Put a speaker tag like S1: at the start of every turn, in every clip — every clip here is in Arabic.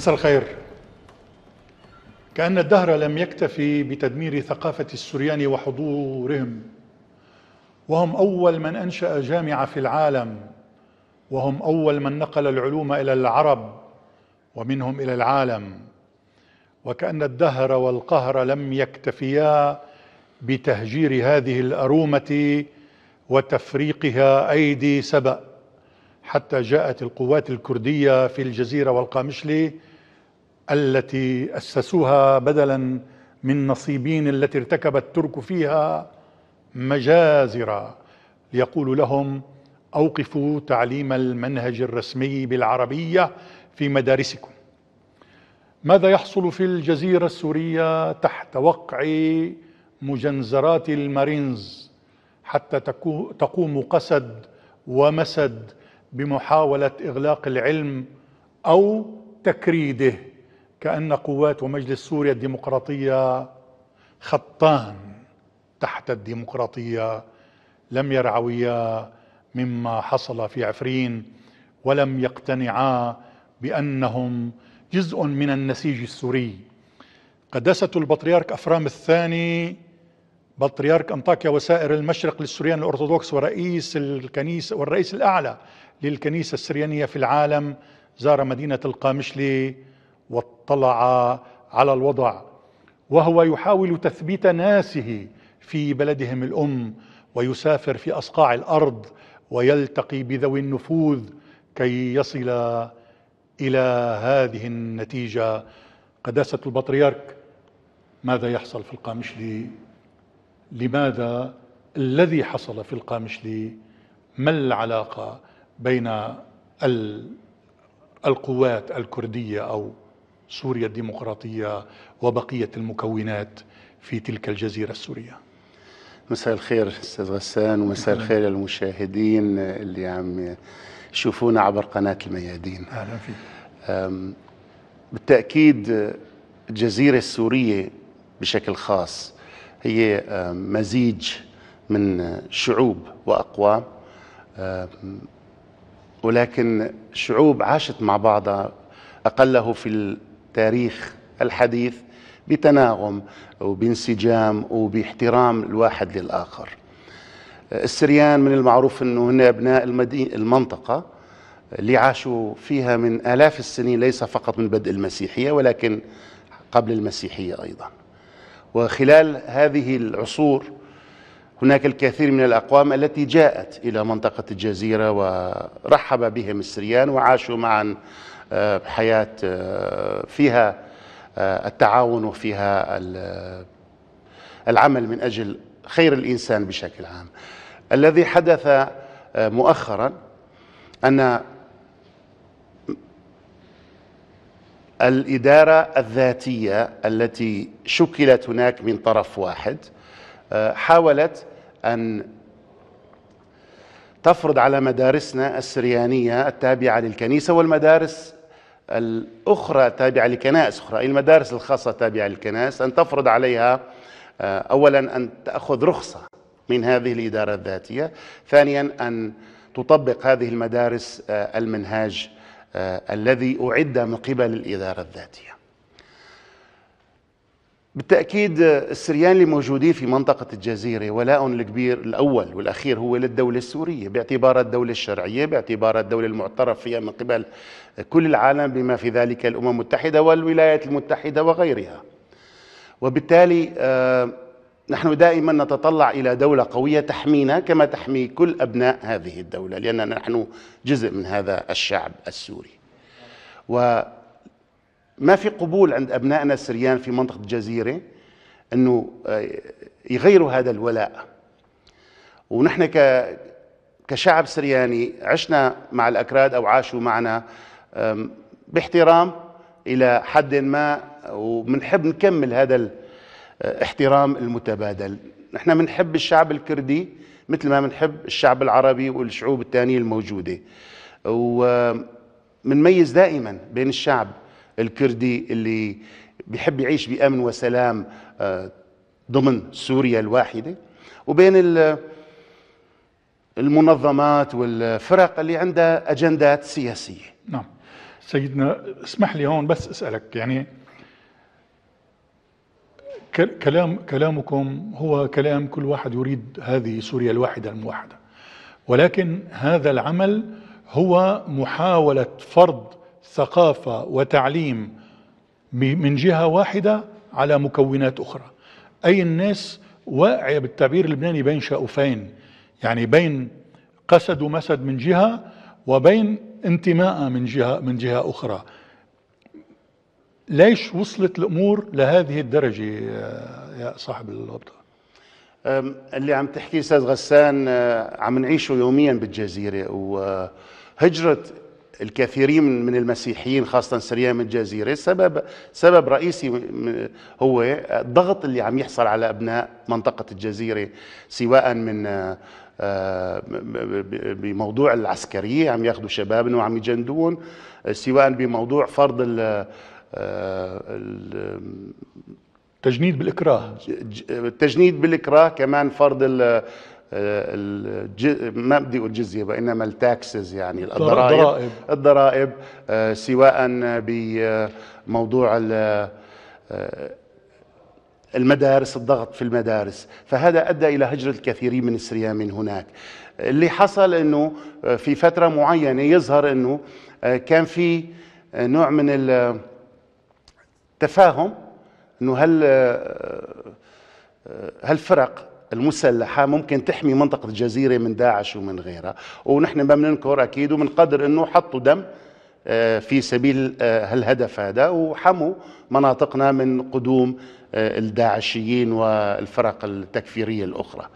S1: مساء الخير كأن الدهر لم يكتفي بتدمير ثقافة السريان وحضورهم وهم أول من أنشأ جامعة في العالم وهم أول من نقل العلوم إلى العرب ومنهم إلى العالم وكأن الدهر والقهر لم يكتفيا بتهجير هذه الأرومة وتفريقها أيدي سبأ حتى جاءت القوات الكردية في الجزيرة والقامشلي التي أسسوها بدلا من نصيبين التي ارتكب الترك فيها مجازر ليقول لهم أوقفوا تعليم المنهج الرسمي بالعربية في مدارسكم ماذا يحصل في الجزيرة السورية تحت وقع مجنزرات المارينز حتى تقوم قسد ومسد بمحاولة إغلاق العلم أو تكريده كأن قوات ومجلس سوريا الديمقراطية خطان تحت الديمقراطية لم يرعويا مما حصل في عفرين ولم يقتنعا بأنهم جزء من النسيج السوري قداسة البطريرك أفرام الثاني بطريرك أنطاكيا وسائر المشرق للسوريان الأرثوذكس ورئيس الكنيسة والرئيس الأعلى للكنيسة السريانية في العالم زار مدينة القامشلي واطلع على الوضع وهو يحاول تثبيت ناسه في بلدهم الام ويسافر في اصقاع الارض ويلتقي بذوي النفوذ كي يصل الى هذه النتيجه قداسه البطريرك ماذا يحصل في القامشلي لماذا الذي حصل في القامشلي ما العلاقه بين القوات الكرديه او سوريا الديمقراطية وبقية المكونات في تلك الجزيرة السورية
S2: مساء الخير أستاذ غسان ومساء الخير للمشاهدين اللي عم يشوفونا عبر قناة الميادين أهلا فيك بالتأكيد الجزيرة السورية بشكل خاص هي مزيج من شعوب وأقوام ولكن شعوب عاشت مع بعضها أقله في تاريخ الحديث بتناغم وبانسجام وباحترام الواحد للآخر السريان من المعروف أنه هن أبناء المنطقة اللي عاشوا فيها من آلاف السنين ليس فقط من بدء المسيحية ولكن قبل المسيحية أيضا وخلال هذه العصور هناك الكثير من الأقوام التي جاءت إلى منطقة الجزيرة ورحب بهم السريان وعاشوا معا بحياه آه، فيها آه، التعاون وفيها العمل من اجل خير الانسان بشكل عام. الذي حدث آه، مؤخرا ان الاداره الذاتيه التي شكلت هناك من طرف واحد حاولت ان تفرض على مدارسنا السريانيه التابعه للكنيسه والمدارس الأخرى تابعة لكنائس أخرى أي المدارس الخاصة تابعة للكنائس أن تفرض عليها آه، أولا أن تأخذ رخصة من هذه الإدارة الذاتية ثانيا أن تطبق هذه المدارس آه، المنهاج آه، الذي أعد من قبل الإدارة الذاتية بالتأكيد السريان اللي موجودين في منطقة الجزيرة ولاء الكبير الأول والأخير هو للدولة السورية باعتبارها الدولة الشرعية باعتبارها الدولة المعترف فيها من قبل كل العالم بما في ذلك الأمم المتحدة والولايات المتحدة وغيرها وبالتالي آه، نحن دائما نتطلع إلى دولة قوية تحمينا كما تحمي كل أبناء هذه الدولة لأننا نحن جزء من هذا الشعب السوري و ما في قبول عند أبنائنا السريان في منطقة الجزيرة أنه آه، يغيروا هذا الولاء ونحن كشعب سرياني عشنا مع الأكراد أو عاشوا معنا باحترام إلى حد ما وبنحب نكمل هذا الاحترام آه، المتبادل نحن بنحب الشعب الكردي مثل ما بنحب الشعب العربي والشعوب الثانية الموجودة ومنميز دائما بين الشعب الكردي اللي بيحب يعيش بأمن وسلام آه، ضمن سوريا الواحدة وبين المنظمات والفرق اللي عندها أجندات سياسية نعم سيدنا اسمح لي هون بس
S1: أسألك يعني كلام كلامكم هو كلام كل واحد يريد هذه سوريا الواحدة الموحدة ولكن هذا العمل هو محاولة فرض ثقافة وتعليم من جهة واحدة على مكونات أخرى أي الناس واقعه بالتعبير اللبناني بين شقوفين يعني بين قسد ومسد من جهة وبين انتماء من جهة, من
S2: جهة أخرى ليش وصلت الأمور لهذه الدرجة يا صاحب الغبطة اللي عم تحكيه استاذ غسان عم نعيشه يوميا بالجزيرة وهجرة الكثيرين من المسيحيين خاصة سريان من الجزيرة سبب سبب رئيسي هو الضغط اللي عم يحصل على أبناء منطقة الجزيرة سواء من آه، بموضوع العسكرية عم ياخذوا شبابنا وعم يجندون آه، سواء بموضوع فرض ال آه، تجنيد بالإكراه التجنيد بالإكراه كمان فرض ما بدي اقول جزيه وانما التاكسز يعني الضرائب الضرائب آه، سواء بموضوع آه، المدارس الضغط في المدارس فهذا ادى الى هجره الكثيرين من السريان من هناك اللي حصل انه آه، في فتره معينه يظهر انه كان في نوع من التفاهم انه هل هالفرق المسلحة ممكن تحمي منطقة الجزيرة من داعش ومن غيرها ونحن ما بننكر أكيد وبنقدر أنه حطوا دم آه، في سبيل آه، هالهدف هذا وحموا مناطقنا من قدوم آه، الداعشيين والفرق التكفيرية الأخرى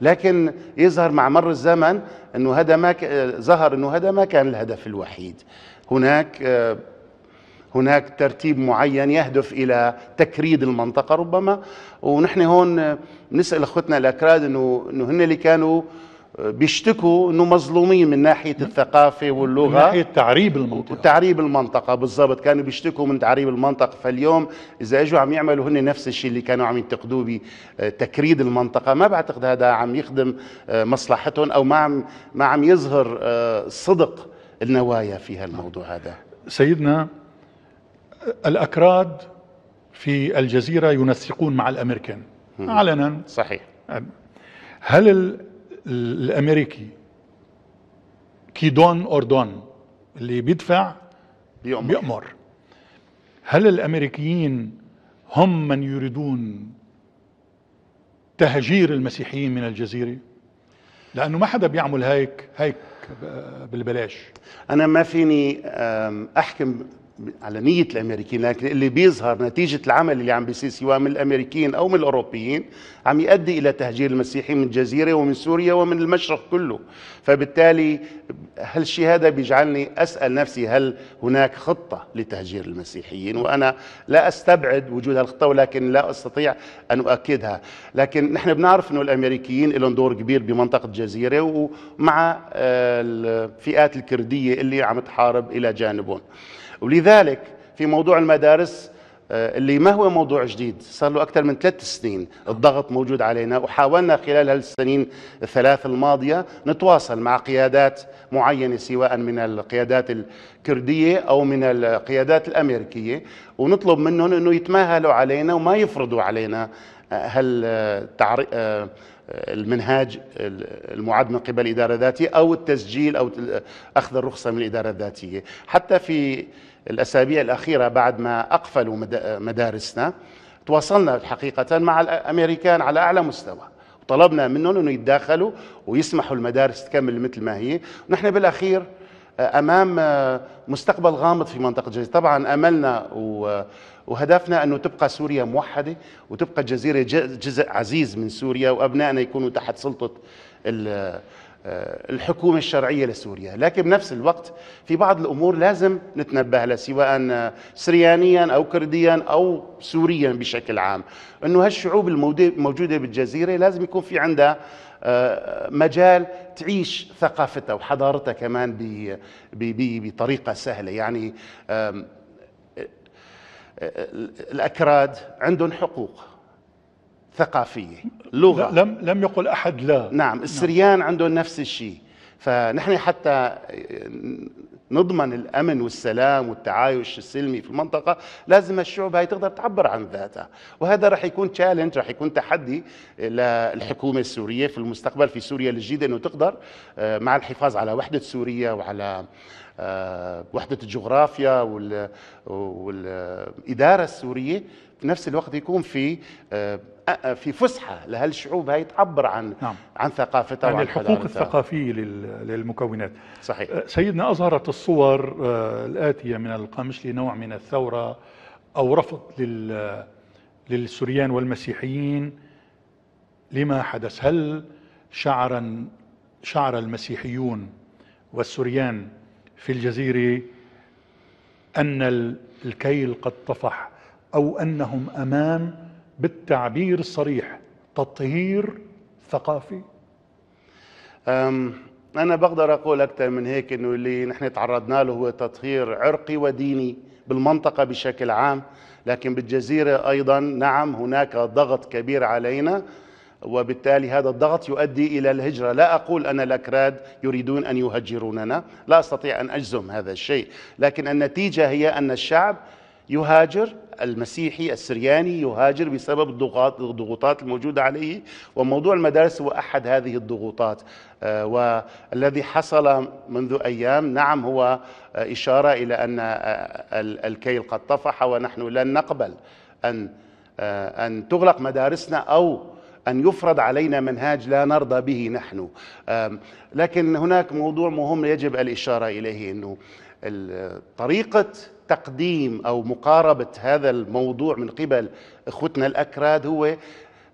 S2: لكن يظهر مع مر الزمن أنه هذا ما ك... ظهر أنه هذا ما كان الهدف الوحيد هناك هناك ترتيب معين يهدف إلى تكريد المنطقة ربما ونحن هون بنسال اخوتنا الاكراد انه انه هن اللي كانوا آه، بيشتكوا انه مظلومين من ناحيه نعم. الثقافه واللغه من ناحيه تعريب المنطقه وتعريب المنطقه بالضبط كانوا بيشتكوا من تعريب المنطقه فاليوم اذا اجوا عم يعملوا هن نفس الشيء اللي كانوا عم ينتقدوه بتكريد آه، المنطقه ما بعتقد هذا عم يخدم آه، مصلحتهم او ما عم ما عم يظهر صدق النوايا في هالموضوع هذا
S1: سيدنا الاكراد في الجزيره ينسقون مع الامريكان علنا صحيح هل الامريكي كيدون اوردون اللي بيدفع بيأمر, بيأمر. هل الامريكيين هم من يريدون تهجير المسيحيين من الجزيره لانه ما حدا بيعمل هيك هيك بالبلاش
S2: انا ما فيني احكم على نية الأمريكيين لكن اللي بيظهر نتيجة العمل اللي عم بيصير سواء من الأمريكيين أو من الأوروبيين عم يؤدي إلى تهجير المسيحيين من الجزيرة ومن سوريا ومن المشرق كله فبالتالي هل الشيء هذا بيجعلني أسأل نفسي هل هناك خطة لتهجير المسيحيين وأنا لا أستبعد وجود هالخطة ولكن لا أستطيع أن أؤكدها لكن نحن بنعرف أنه الأمريكيين لهم دور كبير بمنطقة الجزيرة ومع آه، الفئات الكردية اللي عم تحارب إلى جانبهم ولذلك في موضوع المدارس آه، اللي ما هو موضوع جديد صار له أكثر من ثلاث سنين الضغط موجود علينا وحاولنا خلال هالسنين الثلاث الماضية نتواصل مع قيادات معينة سواء من القيادات الكردية أو من القيادات الأمريكية ونطلب منهم أنه يتماهلوا علينا وما يفرضوا علينا آه، هال آه، المنهاج المعد من قبل الإدارة الذاتية أو التسجيل أو أخذ الرخصة من الإدارة الذاتية حتى في الأسابيع الأخيرة بعد ما أقفلوا مدارسنا تواصلنا حقيقة مع الأمريكان على أعلى مستوى وطلبنا منهم أنه يتداخلوا ويسمحوا المدارس تكمل مثل ما هي ونحن بالأخير آه، امام آه، مستقبل غامض في منطقه الجزيره، طبعا املنا وهدفنا انه تبقى سوريا موحده وتبقى الجزيره جزء عزيز من سوريا وابنائنا يكونوا تحت سلطه آه، الحكومة الشرعية لسوريا لكن بنفس الوقت في بعض الأمور لازم نتنبه لها سواء سريانيا أو كرديا أو سوريا بشكل عام أنه هالشعوب الموجودة بالجزيرة لازم يكون في عندها آه، مجال تعيش ثقافتها وحضارتها كمان بطريقة سهلة يعني آه، الأكراد عندهم حقوق ثقافيه لغه لم لم يقل احد لا نعم, نعم. السريان نعم. عندهم نفس الشيء فنحن حتى نضمن الامن والسلام والتعايش السلمي في المنطقه لازم الشعوب هاي تقدر تعبر عن ذاتها وهذا راح يكون تشالنج راح يكون تحدي للحكومه السوريه في المستقبل في سوريا الجديده انه تقدر آه، مع الحفاظ على وحده سوريا وعلى آه، وحده الجغرافيا والاداره آه، السوريه في نفس الوقت يكون في أه، في فسحه لهالشعوب هاي تعبر عن نعم. عن ثقافتها عن الحقوق الثقافيه للمكونات صحيح
S1: أه، سيدنا اظهرت الصور أه، الاتيه من القامشلي نوع من الثوره او رفض لل للسوريان والمسيحيين لما حدث هل شعرا شعر المسيحيون والسوريان في الجزيره ان الكيل قد طفح او انهم امام بالتعبير الصريح تطهير ثقافي
S2: أنا بقدر أقول أكثر من هيك إنه اللي نحن تعرضنا له هو تطهير عرقي وديني بالمنطقة بشكل عام لكن بالجزيرة أيضا نعم هناك ضغط كبير علينا وبالتالي هذا الضغط يؤدي إلى الهجرة لا أقول أن الأكراد يريدون أن يهجروننا لا أستطيع أن أجزم هذا الشيء لكن النتيجة هي أن الشعب يهاجر المسيحي السرياني يهاجر بسبب الضغوطات الضغوطات الموجوده عليه وموضوع المدارس هو احد هذه الضغوطات آه، والذي حصل منذ ايام نعم هو اشاره الى ان آه، الكيل قد طفح ونحن لن نقبل ان آه، ان تغلق مدارسنا او أن يفرض علينا منهاج لا نرضى به نحن لكن هناك موضوع مهم يجب الإشارة إليه أنه طريقة تقديم أو مقاربة هذا الموضوع من قبل إخوتنا الأكراد هو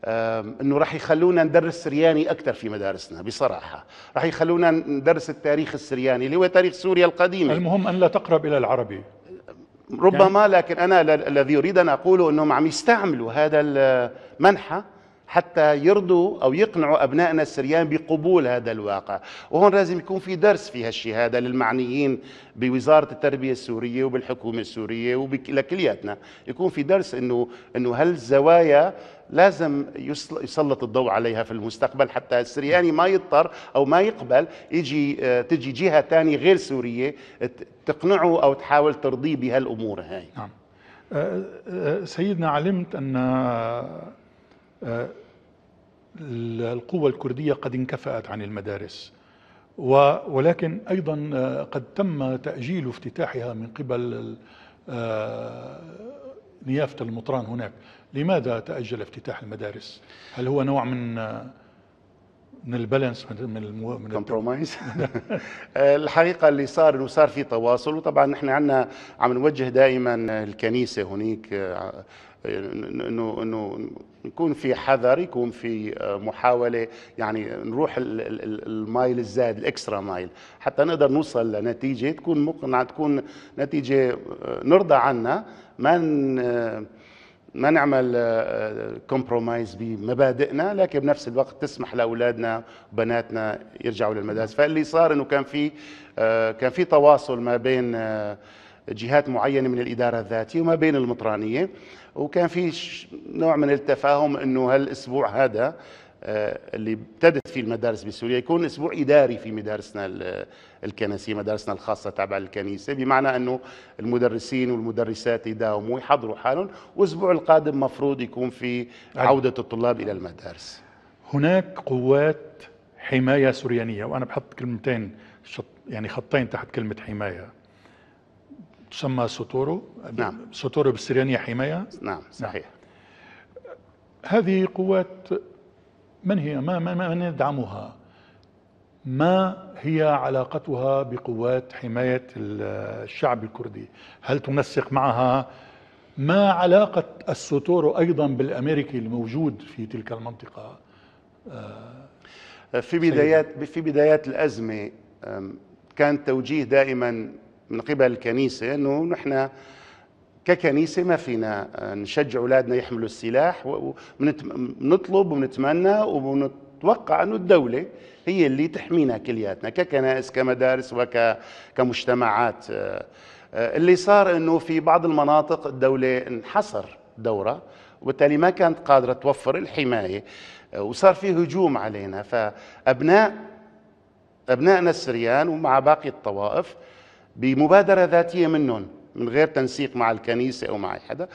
S2: انه راح يخلونا ندرس سرياني اكثر في مدارسنا بصراحه راح يخلونا ندرس التاريخ السرياني اللي هو تاريخ سوريا القديمه المهم ان لا تقرب الى العربي ربما يعني لكن انا الذي اريد ان اقوله انهم عم يستعملوا هذا المنحى حتى يرضوا او يقنعوا ابنائنا السريان بقبول هذا الواقع، وهون لازم يكون في درس في هالشهاده للمعنيين بوزاره التربيه السوريه وبالحكومه السوريه ولكلياتنا، يكون في درس انه انه هالزوايا لازم يسلط الضوء عليها في المستقبل حتى السرياني ما يضطر او ما يقبل يجي تجي جهه ثانيه غير سوريه تقنعه او تحاول ترضيه بهالامور هاي. نعم.
S1: أه، أه، سيدنا علمت ان أه، القوة الكردية قد انكفأت عن المدارس ولكن أيضا آه، قد تم تأجيل افتتاحها من قبل آه، نيافة المطران هناك لماذا تأجل افتتاح المدارس هل هو نوع من آه، من البالانس من المو... من
S2: كومبرومايز الحقيقه اللي صار انه صار في تواصل وطبعا نحن عندنا عم نوجه دائما الكنيسه هناك انه انه يكون في حذر يكون في آه، محاولة يعني نروح المايل الزاد الإكسترا مايل حتى نقدر نوصل لنتيجة تكون مقنعة تكون نتيجة آه، نرضى عنها ما آه، ما نعمل كومبرومايز بمبادئنا لكن بنفس الوقت تسمح لاولادنا وبناتنا يرجعوا للمدارس فاللي صار انه كان في كان في تواصل ما بين جهات معينه من الاداره الذاتيه وما بين المطرانيه وكان في نوع من التفاهم انه هالاسبوع هذا آه، اللي ابتدت فيه المدارس بسوريا يكون اسبوع اداري في مدارسنا الكنسيه مدارسنا الخاصه تابعه للكنيسه بمعنى انه المدرسين والمدرسات يداوموا ويحضروا حالهم والاسبوع القادم مفروض يكون في عوده الطلاب الى المدارس
S1: هناك قوات حمايه سوريانيه وانا بحط كلمتين يعني خطين تحت كلمه حمايه تسمى سطورو نعم سطورو بالسريانية حماية نعم, نعم. صحيح نعم. هذه قوات من هي ما من يدعمها ما هي علاقتها بقوات حماية الشعب الكردي هل تنسق معها ما علاقة السوتورو أيضا بالأمريكي الموجود في تلك المنطقة
S2: آه، في بدايات في بدايات الأزمة كان توجيه دائما من قبل الكنيسة أنه نحن ككنيسة ما فينا آه، نشجع أولادنا يحملوا السلاح ونطلب ونتمنى ونتوقع أنه الدولة هي اللي تحمينا كلياتنا ككنائس كمدارس وكمجتمعات آه، آه، اللي صار أنه في بعض المناطق الدولة انحصر دورة وبالتالي ما كانت قادرة توفر الحماية وصار في هجوم علينا فأبناء أبنائنا السريان ومع باقي الطوائف بمبادره ذاتيه منهم من غير تنسيق مع الكنيسه او مع اي حدا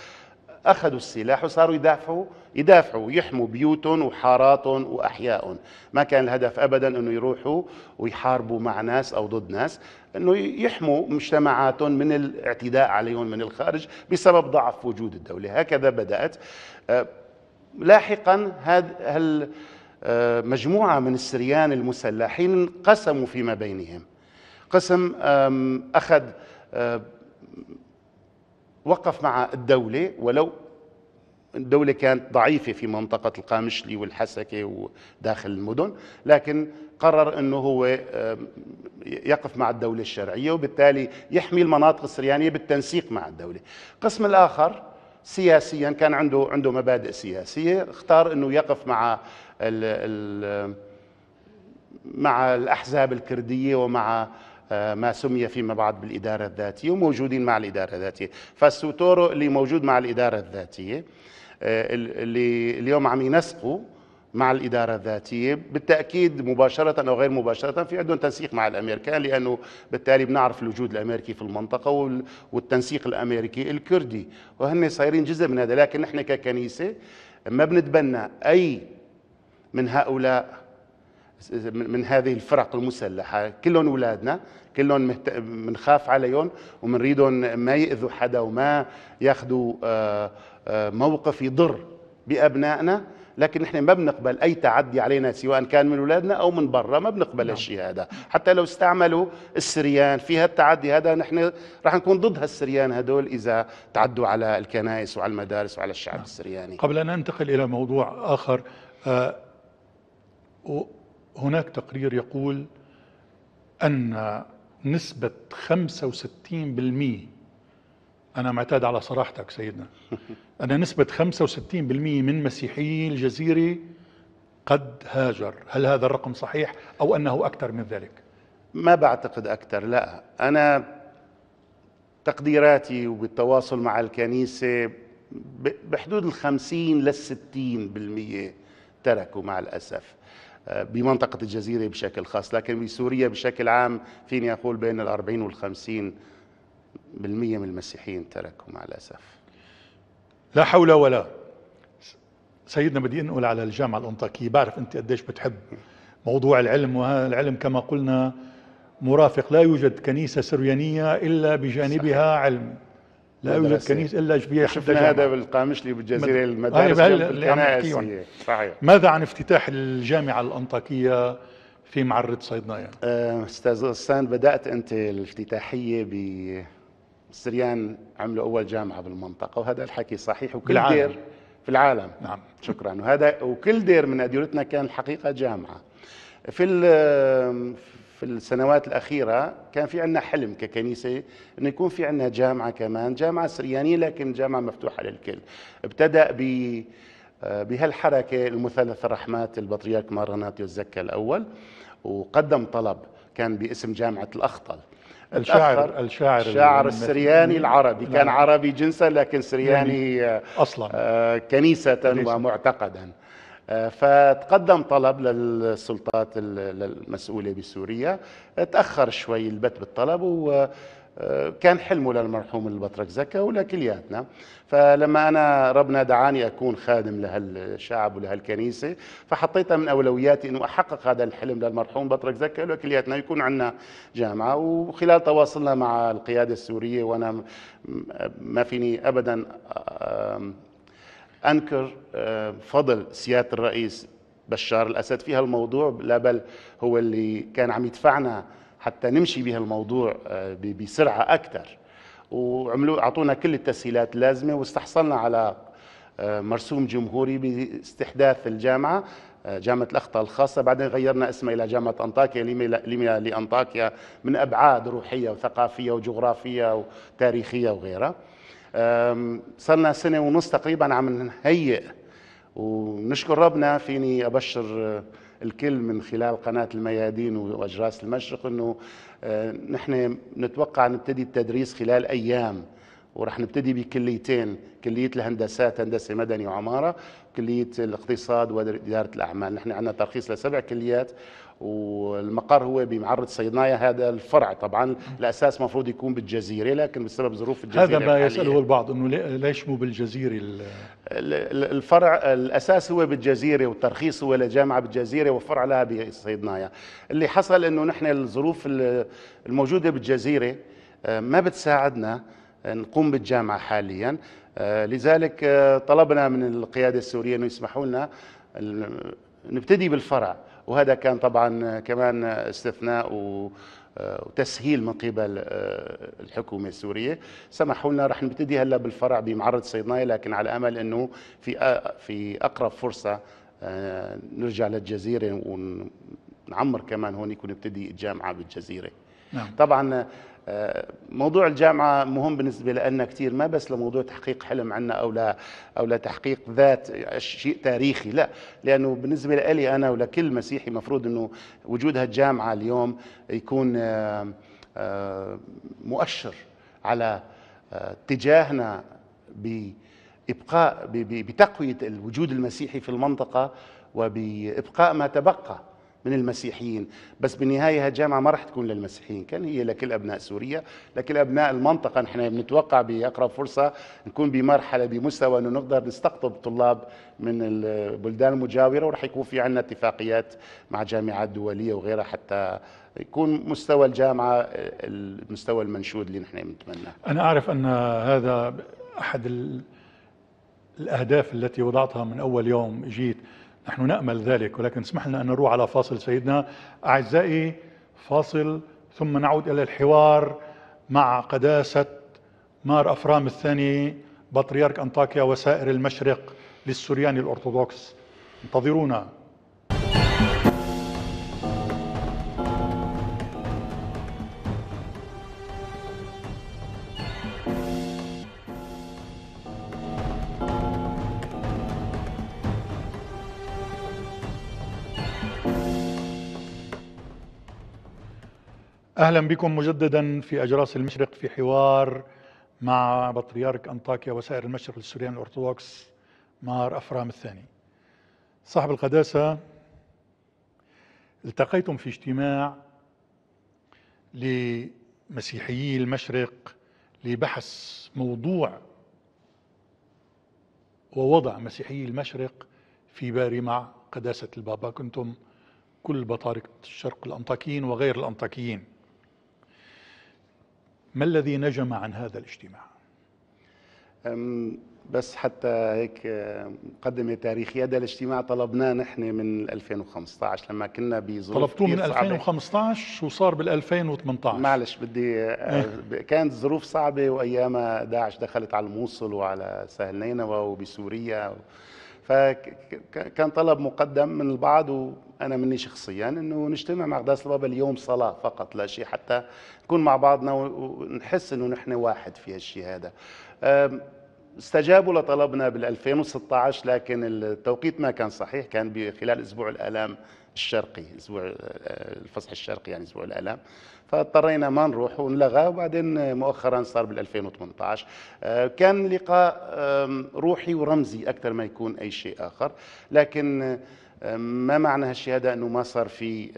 S2: اخذوا السلاح وصاروا يدافعوا يدافعوا يحموا بيوتهم وحاراتهم واحيائهم ما كان الهدف ابدا انه يروحوا ويحاربوا مع ناس او ضد ناس انه يحموا مجتمعاتهم من الاعتداء عليهم من الخارج بسبب ضعف وجود الدوله هكذا بدات آه، لاحقا هذا آه، مجموعه من السريان المسلحين انقسموا فيما بينهم قسم أخذ وقف مع الدولة ولو الدولة كانت ضعيفة في منطقة القامشلي والحسكة وداخل المدن لكن قرر أنه هو يقف مع الدولة الشرعية وبالتالي يحمي المناطق السريانية بالتنسيق مع الدولة قسم الآخر سياسيا كان عنده عنده مبادئ سياسية اختار أنه يقف مع ال ال مع الأحزاب الكردية ومع آه، ما سمي فيما بعد بالإدارة الذاتية وموجودين مع الإدارة الذاتية فالسوتورو اللي موجود مع الإدارة الذاتية آه، اللي اليوم عم ينسقوا مع الإدارة الذاتية بالتأكيد مباشرة أو غير مباشرة في عندهم تنسيق مع الأمريكان لأنه بالتالي بنعرف الوجود الأمريكي في المنطقة والتنسيق الأمريكي الكردي وهن صايرين جزء من هذا لكن نحن ككنيسة ما بنتبنى أي من هؤلاء من هذه الفرق المسلحة كلهم أولادنا كلهم بنخاف عليهم ومنريدهم ما يأذوا حدا وما ياخذوا آه، آه، موقف يضر بأبنائنا لكن نحن ما بنقبل اي تعدي علينا سواء كان من اولادنا او من برا ما بنقبل هالشيء نعم. الشيء هذا حتى لو استعملوا السريان في هالتعدي هذا نحن راح نكون ضد هالسريان هدول اذا تعدوا على الكنائس وعلى المدارس وعلى الشعب نعم. السرياني
S1: قبل ان انتقل الى موضوع اخر آه هناك تقرير يقول أن نسبة 65% أنا معتاد على صراحتك سيدنا أن نسبة 65% من مسيحيي الجزيرة قد هاجر هل هذا الرقم صحيح أو أنه أكثر
S2: من ذلك ما بعتقد أكثر لا أنا تقديراتي وبالتواصل مع الكنيسة بحدود الخمسين للستين بالمية تركوا مع الأسف بمنطقة الجزيرة بشكل خاص لكن بسوريا بشكل عام فيني أقول بين الأربعين والخمسين بالمية من المسيحيين تركوا مع الأسف لا حول ولا
S1: سيدنا بدي انقل على الجامعة الأنطاكية بعرف أنت قديش بتحب موضوع العلم والعلم كما قلنا مرافق لا يوجد كنيسة سريانية إلا بجانبها صحيح. علم
S2: لا يوجد كنيسه الا جبية شفنا هذا بالقامشلي بالجزيره المدارس الكنائسيه صحيح
S1: ماذا عن افتتاح الجامعه الانطاكيه في معرة صيدنايا
S2: أه، استاذ غسان بدات انت الافتتاحيه ب السريان عملوا اول جامعه بالمنطقه وهذا الحكي صحيح وكل بالعالم. دير في العالم نعم شكرا وهذا وكل دير من اديرتنا كان الحقيقه جامعه في في السنوات الأخيرة كان في عندنا حلم ككنيسة أنه يكون في عندنا جامعة كمان جامعة سريانية لكن جامعة مفتوحة للكل ابتدأ ب آه، بهالحركة المثلث الرحمات البطريرك مارناتيو الزكا الأول وقدم طلب كان باسم جامعة الأخطل الشاعر الشاعر الشاعر السرياني نعم. العربي كان نعم. عربي جنسا لكن سرياني يعني أصلا آه، كنيسة ومعتقدا آه، فتقدم طلب للسلطات المسؤولة بسوريا تأخر شوي البت بالطلب و آه، كان حلمه للمرحوم البطرك زكا ولكلياتنا فلما أنا ربنا دعاني أكون خادم لهالشعب ولهالكنيسة فحطيتها من أولوياتي أنه أحقق هذا الحلم للمرحوم بطرك زكا ولكلياتنا يكون عندنا جامعة وخلال تواصلنا مع القيادة السورية وأنا ما فيني أبدا أنكر آه، فضل سيادة الرئيس بشار الأسد في هالموضوع لا بل هو اللي كان عم يدفعنا حتى نمشي بهالموضوع آه، بسرعة أكثر وعملوا أعطونا كل التسهيلات اللازمة واستحصلنا على آه، مرسوم جمهوري باستحداث الجامعة جامعة الأخطاء الخاصة بعدين غيرنا اسمها إلى جامعة أنطاكيا لما لأنطاكيا من أبعاد روحية وثقافية وجغرافية وتاريخية وغيرها صرنا سنه ونص تقريبا عم نهيئ ونشكر ربنا فيني ابشر آه، الكل من خلال قناه الميادين واجراس المشرق انه آه، نحن نتوقع نبتدي التدريس خلال ايام ورح نبتدي بكليتين كليه الهندسات هندسه مدني وعماره كليه الاقتصاد واداره الاعمال نحن عندنا ترخيص لسبع كليات والمقر هو بمعرة صيدنايا هذا الفرع طبعا الأساس المفروض يكون بالجزيرة لكن بسبب ظروف الجزيرة هذا ما يسأله
S1: البعض أنه ليش مو بالجزيرة
S2: الفرع الأساس هو بالجزيرة والترخيص هو لجامعة بالجزيرة وفرع لها بصيدنايا اللي حصل أنه نحن الظروف الموجودة بالجزيرة آه، ما بتساعدنا نقوم بالجامعة حاليا آه، لذلك آه، طلبنا من القيادة السورية أنه يسمحوا لنا نبتدي بالفرع وهذا كان طبعا كمان استثناء و آه، وتسهيل من قبل آه، الحكومه السوريه سمحوا لنا رح نبتدي هلا بالفرع بمعرض صيدناي لكن على امل انه في آه، في اقرب فرصه نرجع للجزيره ونعمر كمان يكون ونبتدي الجامعه بالجزيره نعم. طبعا موضوع الجامعة مهم بالنسبة لنا كثير ما بس لموضوع تحقيق حلم عنا أو لا أو لتحقيق ذات شيء تاريخي لا لأنه بالنسبة لي أنا ولكل مسيحي مفروض أنه وجود هالجامعة اليوم يكون آه، آه، مؤشر على آه، اتجاهنا بإبقاء بتقوية الوجود المسيحي في المنطقة وبإبقاء ما تبقى من المسيحيين بس بالنهايه هالجامعه ما راح تكون للمسيحيين كان هي لكل ابناء سوريا لكل ابناء المنطقه نحن بنتوقع باقرب فرصه نكون بمرحله بمستوى انه نقدر نستقطب طلاب من البلدان المجاوره وراح يكون في عندنا اتفاقيات مع جامعات دوليه وغيرها حتى يكون مستوى الجامعه المستوى المنشود اللي نحن بنتمناه.
S1: انا اعرف ان هذا احد الاهداف التي وضعتها من اول يوم جيت نحن نأمل ذلك ولكن اسمح لنا أن نروح على فاصل سيدنا أعزائي فاصل ثم نعود إلى الحوار مع قداسة مار أفرام الثاني بطريرك أنطاكيا وسائر المشرق للسريان الأرثوذكس انتظرونا اهلا بكم مجددا في اجراس المشرق في حوار مع بطريرك انطاكيا وسائر المشرق السوريان الارثوذكس مار افرام الثاني. صاحب القداسه التقيتم في اجتماع لمسيحيي المشرق لبحث موضوع ووضع مسيحيي المشرق في باري مع قداسه البابا كنتم كل بطاركه الشرق الانطاكيين وغير الانطاكيين ما الذي نجم عن هذا الاجتماع؟
S2: بس حتى هيك مقدمة تاريخية هذا الاجتماع طلبناه نحن من 2015 لما كنا بظروف طلبتوه من
S1: 2015
S2: وصار بال 2018 معلش بدي أه، إيه. كانت ظروف صعبة وأيامها داعش دخلت على الموصل وعلى سهل نينوى وبسوريا فكان طلب مقدم من البعض وانا مني شخصيا انه نجتمع مع قداس البابا اليوم صلاه فقط لا شيء حتى نكون مع بعضنا ونحس انه نحن واحد في هالشيء هذا استجابوا لطلبنا بال 2016 لكن التوقيت ما كان صحيح كان خلال اسبوع الالام الشرقي اسبوع أه، الفصح الشرقي يعني اسبوع الالام فاضطرينا ما نروح ونلغى وبعدين مؤخرا صار بال 2018 آه، كان لقاء روحي ورمزي اكثر ما يكون اي شيء اخر لكن ما معنى هالشيء هذا انه ما صار في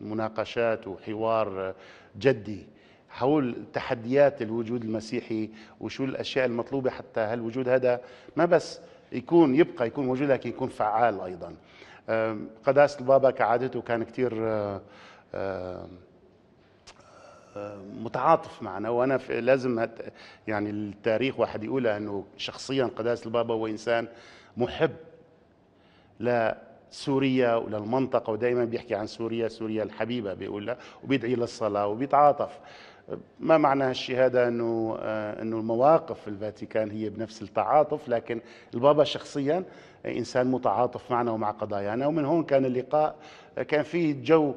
S2: مناقشات وحوار آه، جدي حول تحديات الوجود المسيحي وشو الاشياء المطلوبه حتى هالوجود هذا ما بس يكون يبقى يكون موجود لكن يكون فعال ايضا قداسه البابا كعادته كان كثير آه، متعاطف معنا وانا لازم هت يعني التاريخ واحد يقولها انه شخصيا قداس البابا هو انسان محب لسوريا وللمنطقه ودائما بيحكي عن سوريا سوريا الحبيبه بيقولها وبيدعي للصلاه وبيتعاطف ما معنى هالشهادة انه آه، انه المواقف في الفاتيكان هي بنفس التعاطف لكن البابا شخصيا انسان متعاطف معنا ومع قضايانا ومن هون كان اللقاء كان فيه جو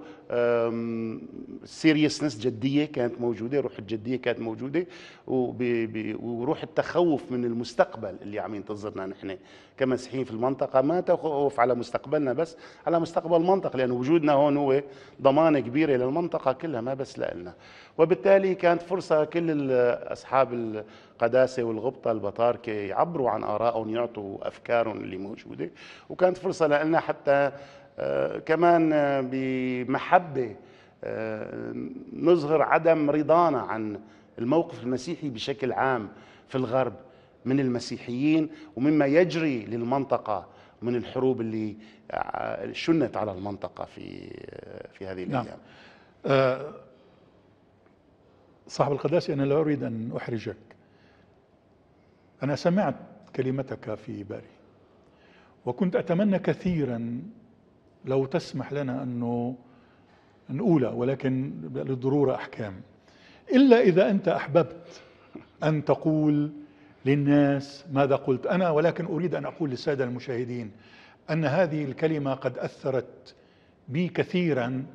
S2: سيريسنس جديه كانت موجوده روح الجديه كانت موجوده وروح التخوف من المستقبل اللي عم ينتظرنا نحن كمسيحيين في المنطقه ما تخوف على مستقبلنا بس على مستقبل المنطقه لانه وجودنا هون هو ضمانه كبيره للمنطقه كلها ما بس لنا وبالتالي كانت فرصه كل اصحاب القداسه والغبطه البطاركه يعبروا عن ارائهم يعطوا افكارهم اللي موجوده وكانت فرصه لنا حتى آه، كمان آه، بمحبه آه، نظهر عدم رضانا عن الموقف المسيحي بشكل عام في الغرب من المسيحيين ومما يجري للمنطقه من الحروب اللي شنت على المنطقه في في هذه نعم. الايام. نعم. أه صاحب القداسه انا لا اريد
S1: ان احرجك أنا سمعت كلمتك في باري وكنت أتمنى كثيرا لو تسمح لنا أنه نقولها ولكن للضرورة أحكام إلا إذا أنت أحببت أن تقول للناس ماذا قلت أنا ولكن أريد أن أقول للسادة المشاهدين أن هذه الكلمة قد أثرت بي كثيرا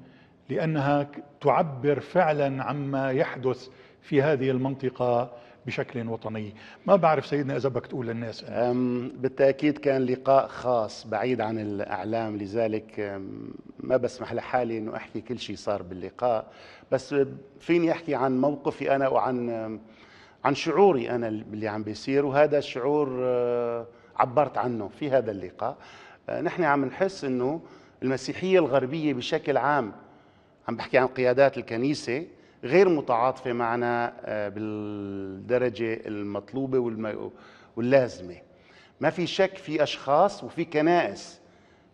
S1: لأنها تعبر فعلا عما يحدث في هذه المنطقة بشكل
S2: وطني ما بعرف سيدنا إذا بدك تقول للناس بالتأكيد كان لقاء خاص بعيد عن الأعلام لذلك ما بسمح لحالي أنه أحكي كل شيء صار باللقاء بس فيني أحكي عن موقفي أنا وعن عن شعوري أنا اللي عم بيصير وهذا الشعور عبرت عنه في هذا اللقاء نحن عم نحس أنه المسيحية الغربية بشكل عام عم بحكي عن قيادات الكنيسة غير متعاطفه معنا آه، بالدرجه المطلوبه واللازمه ما في شك في اشخاص وفي كنائس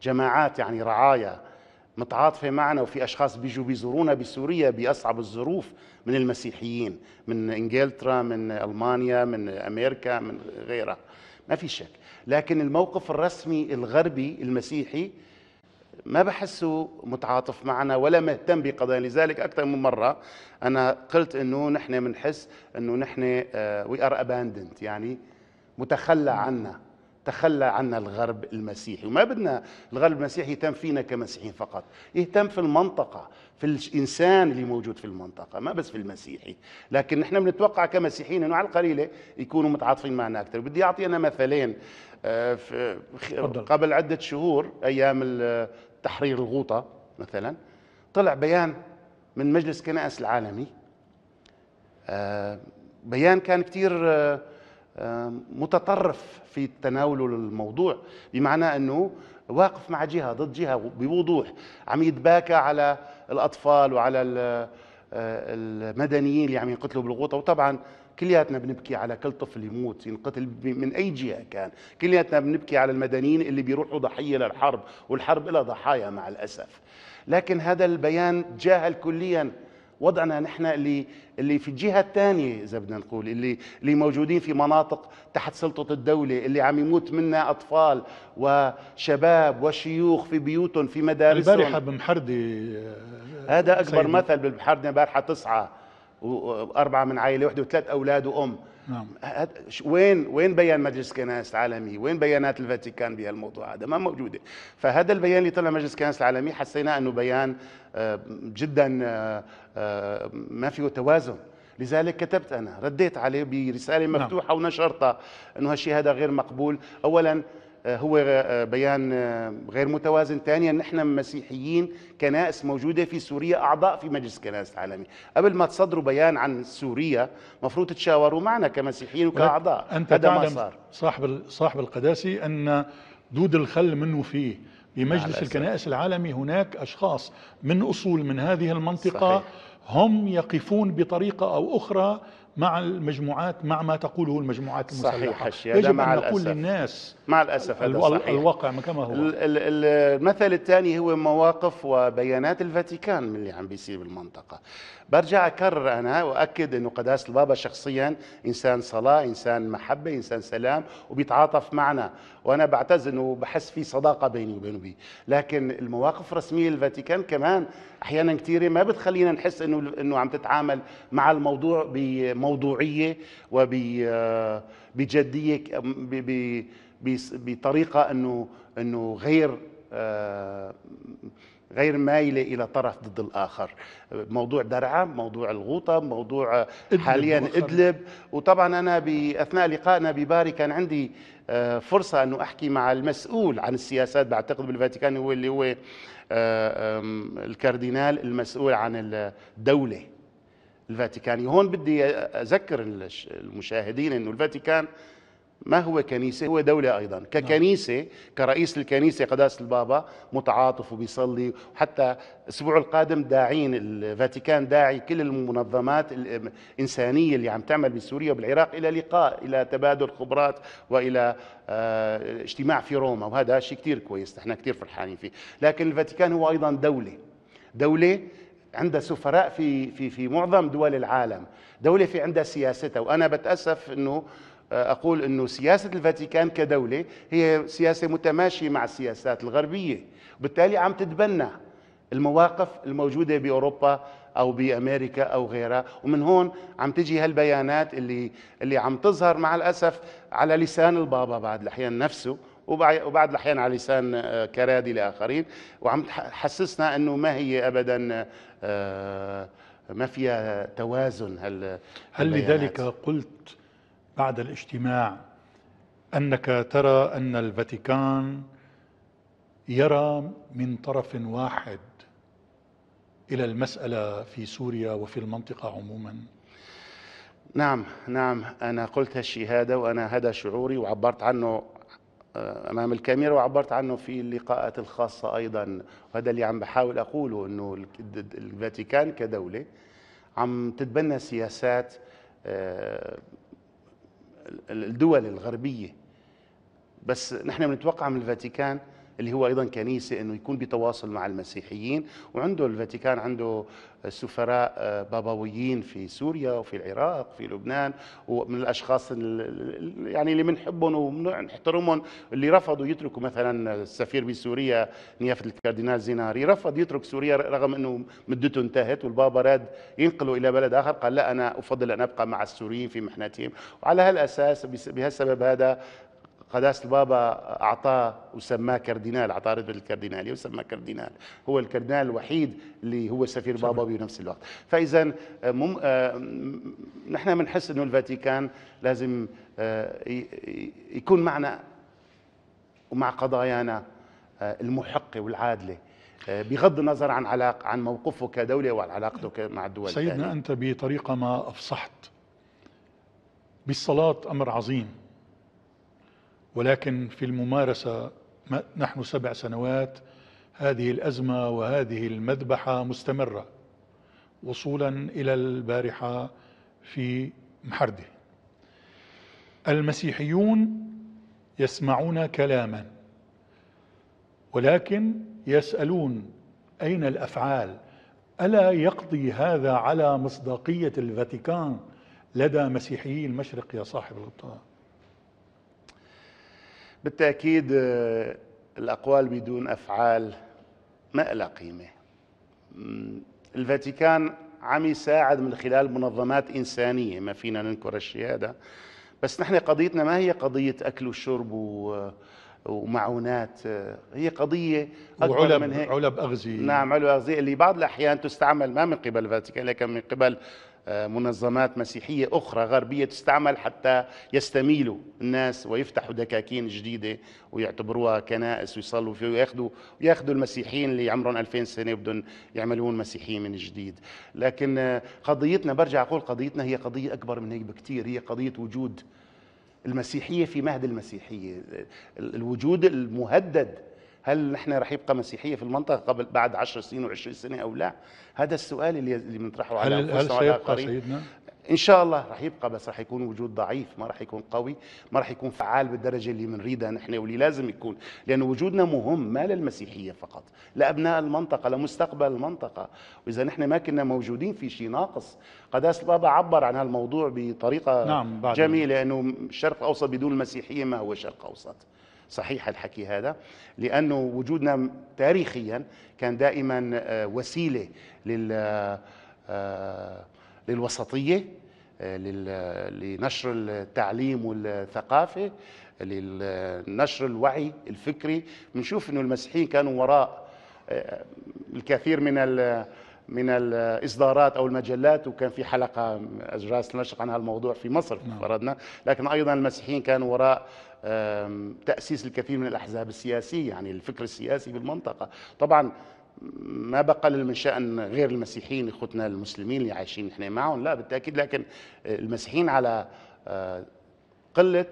S2: جماعات يعني رعايا متعاطفه معنا وفي اشخاص بيجوا بيزورونا بسوريا باصعب الظروف من المسيحيين من انجلترا من المانيا من امريكا من غيرها ما في شك لكن الموقف الرسمي الغربي المسيحي ما بحسه متعاطف معنا ولا مهتم بقضايا لذلك اكثر من مره انا قلت انه نحن بنحس انه نحن وي ار اباندنت يعني متخلى عنا تخلى عنا الغرب المسيحي وما بدنا الغرب المسيحي يهتم فينا كمسيحيين فقط يهتم في المنطقة في الإنسان اللي موجود في المنطقة ما بس في المسيحي لكن نحن بنتوقع كمسيحيين أنه على القليلة يكونوا متعاطفين معنا أكثر بدي أعطي أنا مثلين آه، قبل عدة شهور أيام تحرير الغوطة مثلا طلع بيان من مجلس كنائس العالمي آه، بيان كان كثير آه، آه، متطرف في تناوله للموضوع بمعنى أنه واقف مع جهة ضد جهة بوضوح عم يتباكى على الأطفال وعلى المدنيين اللي عم ينقتلوا بالغوطة وطبعا كلياتنا بنبكي على كل طفل يموت ينقتل من اي جهه كان كلياتنا بنبكي على المدنيين اللي بيروحوا ضحيه للحرب والحرب لها ضحايا مع الاسف لكن هذا البيان جاهل كليا وضعنا نحن اللي اللي في الجهه الثانيه اذا بدنا نقول اللي اللي موجودين في مناطق تحت سلطه الدوله اللي عم يموت منا اطفال وشباب وشيوخ في بيوتهم في مدارسهم البارحه
S1: بمحردي آه،
S2: هذا اكبر سيدي. مثل بالمحردي البارحه تسعه واربعه من عائله واحده وثلاث اولاد وام نعم وين وين بيان مجلس كنائس العالمي؟ وين بيانات الفاتيكان بهالموضوع هذا؟ ما موجوده، فهذا البيان اللي طلع مجلس كنائس العالمي حسينا انه بيان آه، جدا آه، آه، ما فيه توازن، لذلك كتبت انا رديت عليه برساله نعم. مفتوحه ونشرتها انه هالشيء هذا غير مقبول، اولا آه، هو آه، بيان آه، غير متوازن ثانيا نحن مسيحيين كنائس موجودة في سوريا أعضاء في مجلس كنائس العالمي قبل ما تصدروا بيان عن سوريا مفروض تتشاوروا معنا كمسيحيين وكأعضاء أنت هذا ما صار
S1: صاحب, صاحب القداسي أن دود الخل منه فيه بمجلس الكنائس العالمي هناك أشخاص من أصول من هذه المنطقة صحيح. هم يقفون بطريقة أو أخرى مع المجموعات مع ما تقوله المجموعات المسلحة صحيح يجب أن نقول للناس مع الأسف هذا صحيح الواقع كما هو
S2: المثل الثاني هو مواقف وبيانات الفاتيكان من اللي عم بيصير بالمنطقة برجع أكرر أنا وأكد أنه قداس البابا شخصيا إنسان صلاة إنسان محبة إنسان سلام وبيتعاطف معنا وأنا بعتز أنه بحس في صداقة بيني وبينه بي لكن المواقف الرسمية للفاتيكان كمان أحيانا كثيرة ما بتخلينا نحس أنه أنه عم تتعامل مع الموضوع بموضوعية وب آه، بجدية بطريقه انه انه غير آه، غير مايله الى طرف ضد الاخر موضوع درعا موضوع الغوطه موضوع حاليا ادلب وطبعا انا باثناء لقائنا بباري كان عندي آه، فرصه انه احكي مع المسؤول عن السياسات بعتقد بالفاتيكان هو اللي هو آه، الكاردينال المسؤول عن الدوله الفاتيكاني هون بدي اذكر المشاهدين انه الفاتيكان ما هو كنيسة هو دولة أيضا نعم. ككنيسة كرئيس الكنيسة قداس البابا متعاطف وبيصلي حتى الأسبوع القادم داعين الفاتيكان داعي كل المنظمات الإنسانية اللي عم تعمل بسوريا وبالعراق إلى لقاء إلى تبادل خبرات وإلى آه، اجتماع في روما وهذا شيء كثير كويس نحن كثير فرحانين فيه لكن الفاتيكان هو أيضا دولة دولة عندها سفراء في في في معظم دول العالم دولة في عندها سياستها وأنا بتأسف أنه اقول انه سياسه الفاتيكان كدوله هي سياسه متماشيه مع السياسات الغربيه وبالتالي عم تتبنى المواقف الموجوده باوروبا او بامريكا او غيرها ومن هون عم تجي هالبيانات اللي اللي عم تظهر مع الاسف على لسان البابا بعد الاحيان نفسه وبعد الاحيان على لسان آه، كرادي لاخرين وعم تحسسنا انه ما هي ابدا آه، ما فيها توازن هل هل لذلك قلت بعد
S1: الاجتماع انك ترى ان الفاتيكان يرى من طرف واحد الى المساله في سوريا وفي المنطقه عموما
S2: نعم نعم انا قلت هالشيء هذا وانا هذا شعوري وعبرت عنه آه، امام الكاميرا وعبرت عنه في اللقاءات الخاصه ايضا وهذا اللي عم بحاول اقوله انه الفاتيكان كدوله عم تتبنى سياسات آه، الدول الغربيه بس نحن بنتوقع من الفاتيكان اللي هو ايضا كنيسه انه يكون بتواصل مع المسيحيين وعنده الفاتيكان عنده سفراء آه، بابويين في سوريا وفي العراق وفي لبنان ومن الاشخاص اللي يعني اللي بنحبهم وبنحترمهم اللي رفضوا يتركوا مثلا السفير بسوريا نيافه الكاردينال زيناري رفض يترك سوريا رغم انه مدته انتهت والبابا راد ينقله الى بلد اخر قال لا انا افضل ان ابقى مع السوريين في محنتهم وعلى هالاساس بهالسبب هذا قداسة البابا أعطاه وسماه كاردينال أعطاه رتبة الكاردينالية وسماه كاردينال هو الكاردينال الوحيد اللي هو سفير بابا بنفس الوقت فإذا آه، مم... آه، نحن بنحس أنه الفاتيكان لازم آه، يكون معنا ومع قضايانا المحقة والعادلة بغض النظر عن علاق عن موقفه كدولة وعن علاقته مع الدول سيدنا التالية. أنت
S1: بطريقة ما أفصحت بالصلاة أمر عظيم ولكن في الممارسة نحن سبع سنوات هذه الأزمة وهذه المذبحة مستمرة وصولا إلى البارحة في محرده المسيحيون يسمعون كلاما ولكن يسألون أين الأفعال ألا يقضي هذا على مصداقية الفاتيكان لدى مسيحيي المشرق يا صاحب
S2: الغطاء بالتأكيد آه، الأقوال بدون أفعال ما لها قيمة الفاتيكان عم يساعد من خلال منظمات إنسانية ما فينا ننكر الشيء هذا بس نحن قضيتنا ما هي قضية أكل وشرب و آه، ومعونات آه، هي قضية أكبر وعلب من هيك علب أغذية نعم علب أغذية اللي بعض الأحيان تستعمل ما من قبل الفاتيكان لكن من قبل آه، منظمات مسيحية أخرى غربية تستعمل حتى يستميلوا الناس ويفتحوا دكاكين جديدة ويعتبروها كنائس ويصلوا فيه وياخذوا وياخذوا المسيحيين اللي عمرهم 2000 سنة بدهم يعملون مسيحيين من جديد، لكن آه، قضيتنا برجع أقول قضيتنا هي قضية أكبر من هيك بكثير، هي قضية وجود المسيحية في مهد المسيحية، آه، الوجود المهدد هل نحن رح يبقى مسيحيه في المنطقه قبل بعد 10 سنين و20 سنه او لا هذا السؤال اللي اللي بنطرحه على سيبقى على سيدنا؟ ان شاء الله رح يبقى بس رح يكون وجود ضعيف ما رح يكون قوي ما رح يكون فعال بالدرجه اللي بنريدها نحن واللي لازم يكون لان وجودنا مهم ما للمسيحيه فقط لابناء المنطقه لمستقبل المنطقه واذا نحن ما كنا موجودين في شيء ناقص قداس البابا عبر عن هالموضوع بطريقه نعم جميله انه الشرق الاوسط بدون المسيحيه ما هو شرق اوسط صحيح الحكي هذا لأنه وجودنا تاريخيا كان دائما آه، وسيلة لل آه، للوسطية آه، لنشر التعليم والثقافة لنشر الوعي الفكري بنشوف انه المسيحيين كانوا وراء الكثير من من الاصدارات او المجلات وكان في حلقه اجراس نشق عن هذا الموضوع في مصر نعم. فردنا لكن ايضا المسيحيين كانوا وراء تأسيس الكثير من الأحزاب السياسية يعني الفكر السياسي بالمنطقة طبعا ما بقى من شأن غير المسيحيين إخوتنا المسلمين اللي عايشين إحنا معهم لا بالتأكيد لكن المسيحيين على آه، قلة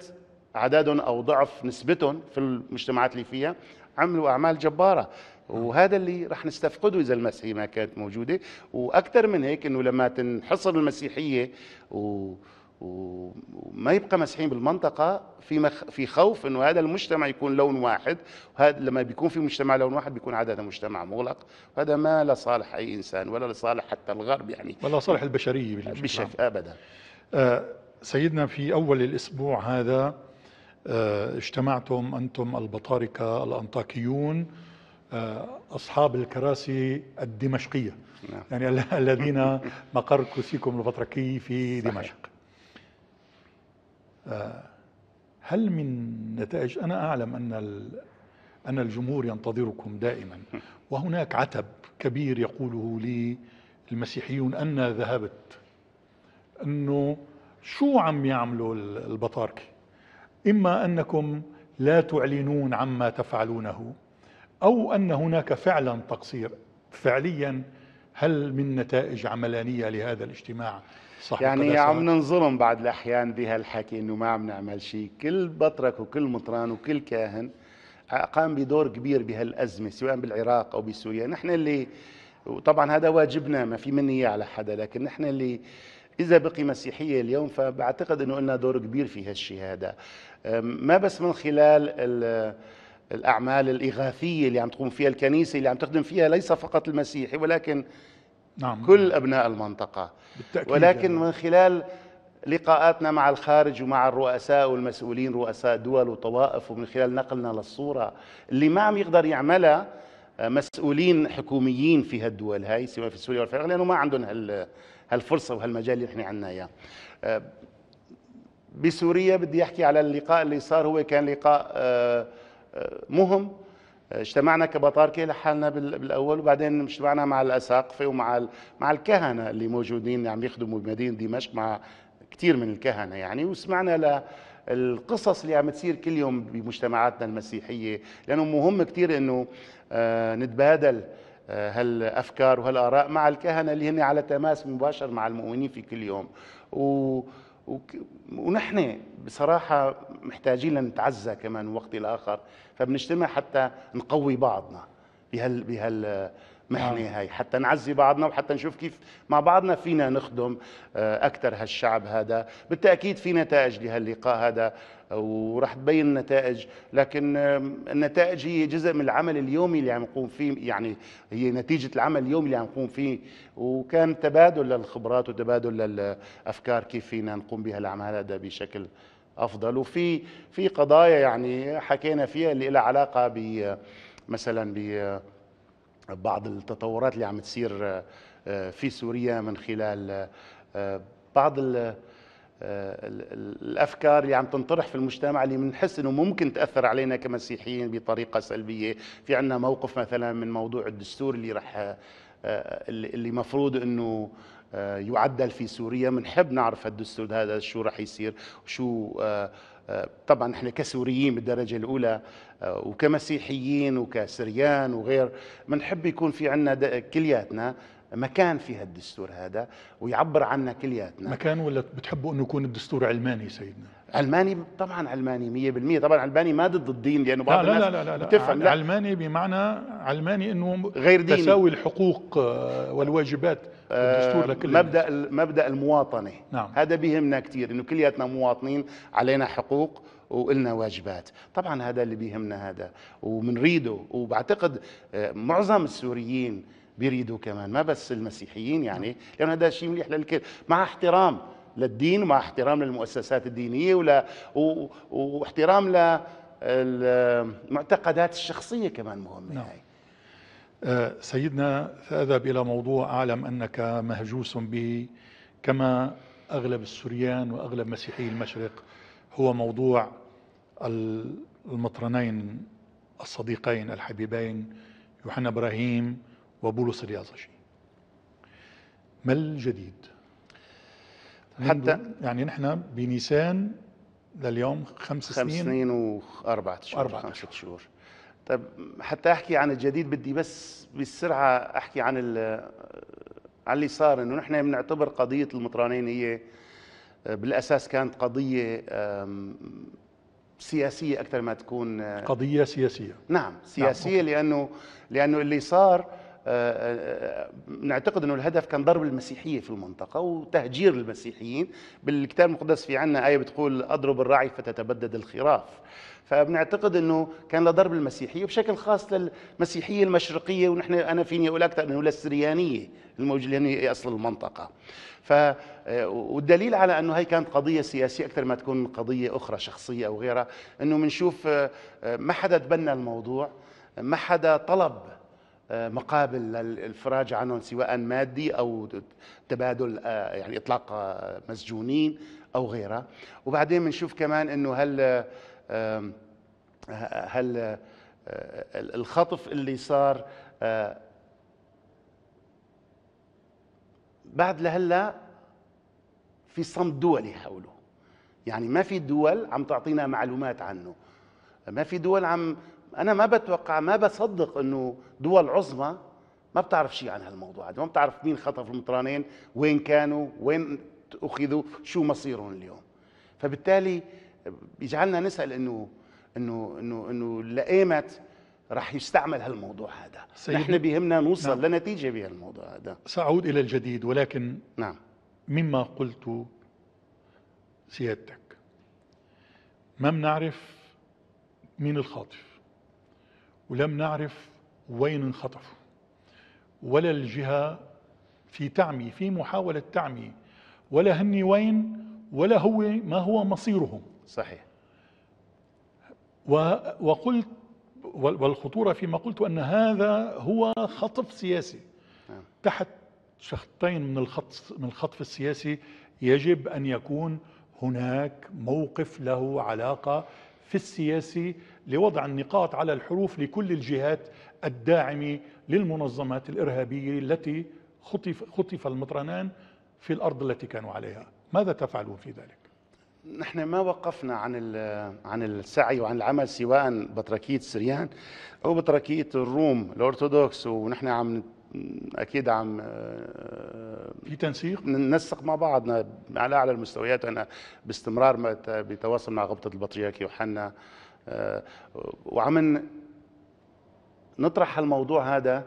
S2: عددهم أو ضعف نسبتهم في المجتمعات اللي فيها عملوا أعمال جبارة وهذا اللي راح نستفقده اذا المسيحيه ما كانت موجوده واكثر من هيك انه لما تنحصر المسيحيه و وما يبقى مسيحيين بالمنطقة في مخ في خوف انه هذا المجتمع يكون لون واحد وهذا لما بيكون في مجتمع لون واحد بيكون عادة مجتمع مغلق وهذا ما لصالح اي انسان ولا لصالح حتى الغرب يعني ولا صالح البشرية بشكل ابدا
S1: آه سيدنا في اول الاسبوع هذا آه اجتمعتم انتم البطاركة الانطاكيون آه اصحاب الكراسي الدمشقية نعم. يعني الذين مقر كرسيكم البطركي في دمشق هل من نتائج أنا أعلم أن أن الجمهور ينتظركم دائما وهناك عتب كبير يقوله لي المسيحيون أن ذهبت أنه شو عم يعملوا البطاركة إما أنكم لا تعلنون عما تفعلونه أو أن هناك فعلا تقصير فعليا هل من نتائج عملانية لهذا الاجتماع صح يعني عم
S2: ننظلم بعض الاحيان بهالحكي انه ما عم نعمل شيء كل بطرك وكل مطران وكل كاهن قام بدور كبير بهالازمه سواء بالعراق او بسوريا نحن اللي وطبعا هذا واجبنا ما في مني على حدا لكن نحن اللي اذا بقي مسيحيه اليوم فبعتقد انه لنا دور كبير في هالشيء هذا ما بس من خلال الاعمال الاغاثيه اللي عم تقوم فيها الكنيسه اللي عم تخدم فيها ليس فقط المسيحي ولكن نعم كل أبناء المنطقة بالتأكيد ولكن يعني. من خلال لقاءاتنا مع الخارج ومع الرؤساء والمسؤولين رؤساء دول وطوائف ومن خلال نقلنا للصورة اللي ما عم يقدر يعملها آه، مسؤولين حكوميين في هالدول هاي سواء في سوريا والعراق لأنه ما عندهم هال هالفرصة وهالمجال اللي احنا عندنا إياه آه، بسوريا بدي أحكي على اللقاء اللي صار هو كان لقاء آه، مهم اجتمعنا كبطاركه لحالنا بالاول وبعدين اجتمعنا مع الاساقفه ومع مع الكهنه اللي موجودين عم يعني يخدموا بمدينه دمشق مع كثير من الكهنه يعني وسمعنا ل القصص اللي عم تصير كل يوم بمجتمعاتنا المسيحيه لانه مهم كثير انه آه، نتبادل آه، هالافكار وهالاراء مع الكهنه اللي هن على تماس مباشر مع المؤمنين في كل يوم و ونحن بصراحة محتاجين لنتعزى كمان من وقت لآخر فبنجتمع حتى نقوي بعضنا بهال بهال محنه نعم. هاي حتى نعزي بعضنا وحتى نشوف كيف مع بعضنا فينا نخدم آه، اكثر هالشعب هذا بالتاكيد في نتائج لهاللقاء هذا آه، وراح تبين النتائج لكن النتائج هي جزء من العمل اليومي اللي عم نقوم فيه يعني هي نتيجة العمل اليومي اللي عم نقوم فيه وكان تبادل للخبرات وتبادل للأفكار كيف فينا نقوم بها الأعمال هذا بشكل أفضل وفي في قضايا يعني حكينا فيها اللي لها علاقة ب آه، مثلا ب بعض التطورات اللي عم تصير آه، آه، في سوريا من خلال آه، بعض الافكار اللي عم تنطرح في المجتمع اللي بنحس انه ممكن تاثر علينا كمسيحيين بطريقه سلبيه، في عندنا موقف مثلا من موضوع الدستور اللي رح آه، اللي مفروض انه آه، يعدل في سوريا بنحب نعرف هالدستور هذا شو راح يصير وشو آه، طبعا نحن كسوريين بالدرجه الاولى وكمسيحيين وكسريان وغير بنحب يكون في عندنا كلياتنا مكان في هالدستور هذا ويعبر عنا كلياتنا مكان ولا بتحبوا انه يكون الدستور علماني سيدنا علماني طبعا علماني 100% طبعا علماني ما ضد الدين لانه بعض لا الناس لا لا لا, لا بتفهم لا
S1: علماني بمعنى علماني انه غير ديني تساوي
S2: الحقوق آه، والواجبات آه، الدستور لكل مبدا مبدا المواطنه نعم. هذا بيهمنا كثير انه كلياتنا مواطنين علينا حقوق وإلنا واجبات طبعا هذا اللي بيهمنا هذا وبنريده وبعتقد آه، معظم السوريين بيريدوا كمان ما بس المسيحيين يعني لأن هذا شيء مليح للكل مع احترام للدين مع احترام للمؤسسات الدينية ولا و... واحترام للمعتقدات الشخصية كمان مهمة
S1: نعم. هاي. آه، سيدنا سأذهب إلى موضوع أعلم أنك مهجوس به كما أغلب السوريان وأغلب مسيحي المشرق هو موضوع المطرنين الصديقين الحبيبين يوحنا إبراهيم وبولس اليازجي ما الجديد حتى يعني نحن بنيسان
S2: لليوم خمس سنين خمس سنين واربع شهور خمسة شهور طيب حتى احكي عن الجديد بدي بس بالسرعه احكي عن عن اللي صار انه نحن بنعتبر قضيه المطرانين هي آه، بالاساس كانت قضيه سياسيه اكثر ما تكون آه،
S1: قضيه سياسيه نعم, نعم، سياسيه نعم.
S2: لانه لانه اللي صار آه، آه، آه، نعتقد أنه الهدف كان ضرب المسيحية في المنطقة وتهجير المسيحيين بالكتاب المقدس في عنا آية بتقول أضرب الرعي فتتبدد الخراف فبنعتقد انه كان لضرب المسيحيه وبشكل خاص للمسيحيه المشرقيه ونحن انا فيني اقول اكثر انه للسريانيه الموجوده هي اصل المنطقه ف والدليل على انه هي كانت قضيه سياسيه اكثر ما تكون قضيه اخرى شخصيه او غيرها انه بنشوف ما حدا تبنى الموضوع ما حدا طلب آه، مقابل للإفراج عنهم سواء مادي أو تبادل آه، يعني إطلاق آه، مسجونين أو غيرها وبعدين بنشوف كمان أنه هل هل الخطف اللي صار بعد لهلا في صمت دولي حوله يعني ما في دول عم تعطينا معلومات عنه ما في دول عم انا ما بتوقع ما بصدق انه دول عظمى ما بتعرف شيء عن هالموضوع هذا ما بتعرف مين خطف المطرانين وين كانوا وين اخذوا شو مصيرهم اليوم فبالتالي بيجعلنا نسال انه انه انه انه لايمت رح يستعمل هالموضوع هذا نحن بيهمنا نوصل نعم. لنتيجه بهالموضوع هذا
S1: ساعود الى الجديد ولكن نعم مما قلت سيادتك ما بنعرف مين الخاطف ولم نعرف وين انخطفوا ولا الجهة في تعمي في محاولة تعمي ولا هني وين ولا هو ما هو مصيرهم صحيح وقلت والخطورة فيما قلت أن هذا هو خطف سياسي نعم. تحت شخطين من الخطف, من الخطف السياسي يجب أن يكون هناك موقف له علاقة في السياسي لوضع النقاط على الحروف لكل الجهات الداعمة للمنظمات الإرهابية التي خطف, خطف المطرنان في الأرض التي كانوا عليها ماذا تفعلون في ذلك؟
S2: نحن ما وقفنا عن عن السعي وعن العمل سواء بطركيه سريان او بطركيه الروم الارثوذكس ونحن عم اكيد عم آه، في تنسيق ننسق مع بعضنا على اعلى المستويات انا باستمرار بتواصل مع غبطه البطريرك وحنا آه، وعم نطرح هالموضوع هذا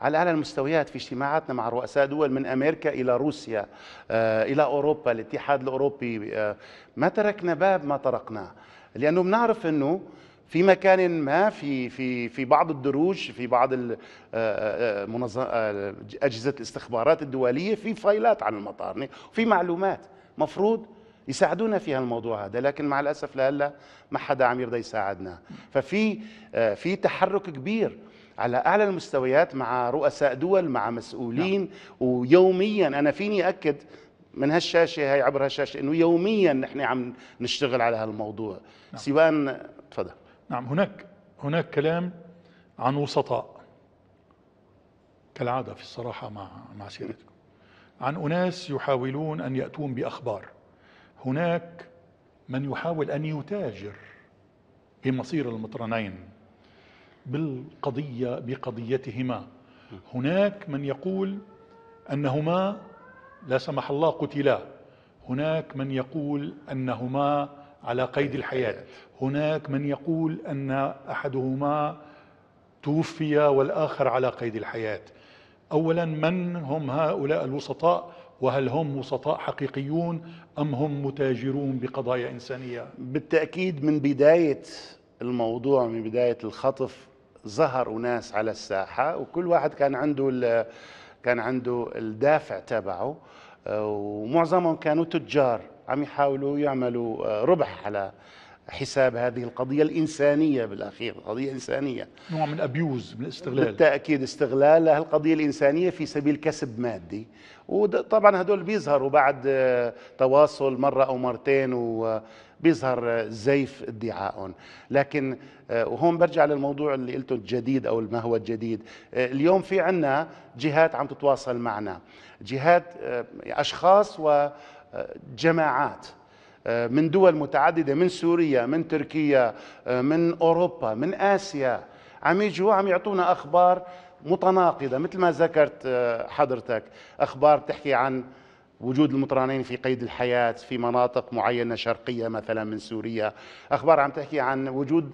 S2: على اعلى المستويات في اجتماعاتنا مع رؤساء دول من امريكا الى روسيا آه، الى اوروبا الاتحاد الاوروبي آه، ما تركنا باب ما طرقناه لانه بنعرف انه في مكان ما في في في بعض الدروج في بعض اجهزه الاستخبارات الدوليه في فايلات عن المطار في معلومات مفروض يساعدونا في هالموضوع هذا لكن مع الاسف لهلا ما حدا عم يرضى يساعدنا ففي آه، في تحرك كبير على اعلى المستويات مع رؤساء دول مع مسؤولين نعم. ويوميا انا فيني اكد من هالشاشه هي عبر هالشاشه انه يوميا نحن عم نشتغل على هالموضوع نعم. سواء تفضل
S1: نعم هناك هناك كلام عن وسطاء كالعاده في الصراحه مع مع سيادتكم عن اناس يحاولون ان ياتون باخبار هناك من يحاول أن يتاجر بمصير المطرنين بالقضية بقضيتهما هناك من يقول أنهما لا سمح الله قتلا هناك من يقول أنهما على قيد الحياة هناك من يقول أن أحدهما توفي والآخر على قيد الحياة أولا من هم هؤلاء الوسطاء وهل هم وسطاء حقيقيون أم هم متاجرون بقضايا إنسانية
S2: بالتأكيد من بداية الموضوع من بداية الخطف ظهر ناس على الساحة وكل واحد كان عنده كان عنده الدافع تبعه آه، ومعظمهم كانوا تجار عم يحاولوا يعملوا آه، ربح على حساب هذه القضية الإنسانية بالأخير قضية إنسانية نوع من أبيوز من الاستغلال بالتأكيد استغلال لهالقضية الإنسانية في سبيل كسب مادي وطبعا هدول بيظهروا بعد آه، تواصل مرة أو مرتين و آه، بيظهر آه، زيف ادعائهم لكن وهون برجع للموضوع اللي قلته الجديد او ما هو الجديد اليوم في عنا جهات عم تتواصل معنا جهات اشخاص وجماعات آه، من دول متعدده من سوريا من تركيا آه، من اوروبا من اسيا عم يجوا عم يعطونا اخبار متناقضه مثل ما ذكرت آه، حضرتك اخبار بتحكي عن وجود المطرانين في قيد الحياه في مناطق معينه شرقيه مثلا من سوريا اخبار عم تحكي عن وجود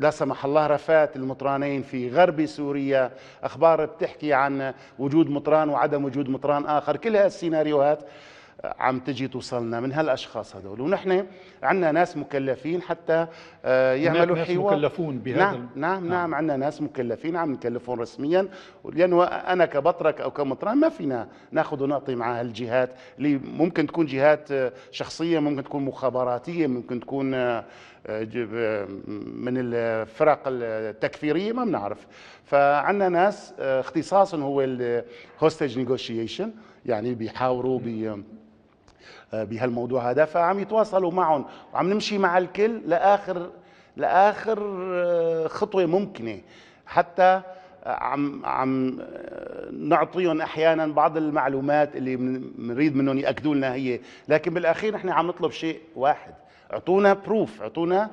S2: لا سمح الله رفات المطرانين في غرب سوريا اخبار بتحكي عن وجود مطران وعدم وجود مطران اخر كل هالسيناريوهات عم تجي توصلنا من هالاشخاص هذول ونحن عندنا ناس مكلفين حتى آه، يعملوا ناس حوار مكلفون بهذا نعم نعم, نعم, نعم عندنا ناس مكلفين عم نكلفهم رسميا لانه انا كبطرك او كمطران ما فينا ناخذ ونعطي مع هالجهات اللي ممكن تكون جهات آه، شخصيه ممكن تكون مخابراتيه ممكن تكون آه، من الفرق التكفيريه ما بنعرف فعندنا ناس اختصاصهم هو الهوستج نيغوشيشن يعني بيحاوروا بي آه، بهالموضوع هذا فعم يتواصلوا معهم وعم نمشي مع الكل لاخر لاخر آه، خطوه ممكنه حتى عم عم آه، نعطيهم احيانا بعض المعلومات اللي بنريد منهم ياكدوا لنا هي لكن بالاخير نحن عم نطلب شيء واحد اعطونا بروف اعطونا